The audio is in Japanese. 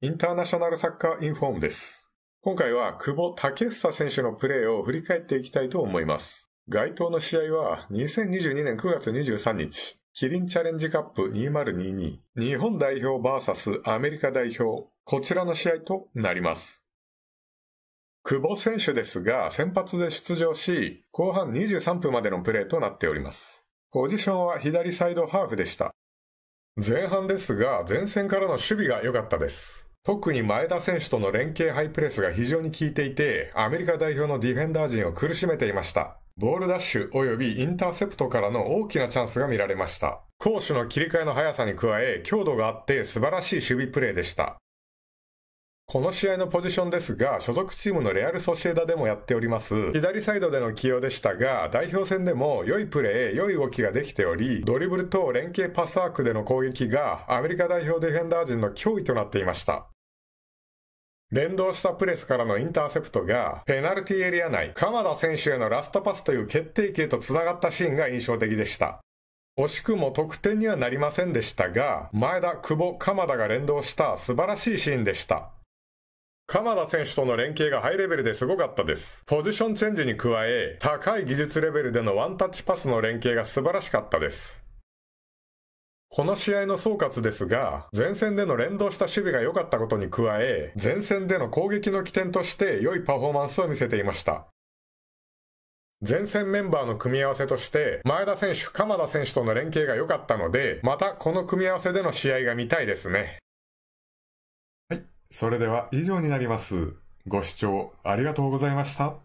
インターナショナルサッカーインフォームです。今回は久保建英選手のプレーを振り返っていきたいと思います。該当の試合は2022年9月23日、キリンチャレンジカップ2022日本代表 VS アメリカ代表、こちらの試合となります。久保選手ですが先発で出場し、後半23分までのプレーとなっております。ポジションは左サイドハーフでした。前半ですが、前線からの守備が良かったです。特に前田選手との連携ハイプレスが非常に効いていて、アメリカ代表のディフェンダー陣を苦しめていました。ボールダッシュ及びインターセプトからの大きなチャンスが見られました。攻守の切り替えの速さに加え、強度があって素晴らしい守備プレーでした。この試合のポジションですが、所属チームのレアル・ソシエダでもやっております。左サイドでの起用でしたが、代表戦でも良いプレー、良い動きができており、ドリブルと連携パスワークでの攻撃がアメリカ代表ディフェンダー陣の脅威となっていました。連動したプレスからのインターセプトが、ペナルティエリア内、鎌田選手へのラストパスという決定機へと繋がったシーンが印象的でした。惜しくも得点にはなりませんでしたが、前田、久保、鎌田が連動した素晴らしいシーンでした。鎌田選手との連携がハイレベルですごかったです。ポジションチェンジに加え、高い技術レベルでのワンタッチパスの連携が素晴らしかったです。この試合の総括ですが、前線での連動した守備が良かったことに加え、前線での攻撃の起点として良いパフォーマンスを見せていました。前線メンバーの組み合わせとして、前田選手、鎌田選手との連携が良かったので、またこの組み合わせでの試合が見たいですね。はい。それでは以上になります。ご視聴ありがとうございました。